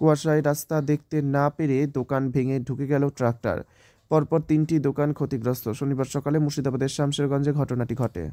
কুয়াশায় রাস্তা দেখতে না পেরে দোকান ভেঙে ঢুকে গেল ট্রাক্টর পরপর তিনটি দোকান ক্ষতিগ্রস্ত শনিবার সকালে মুর্শিদাবাদের শামশেরগঞ্জে ঘটনাটি ঘটে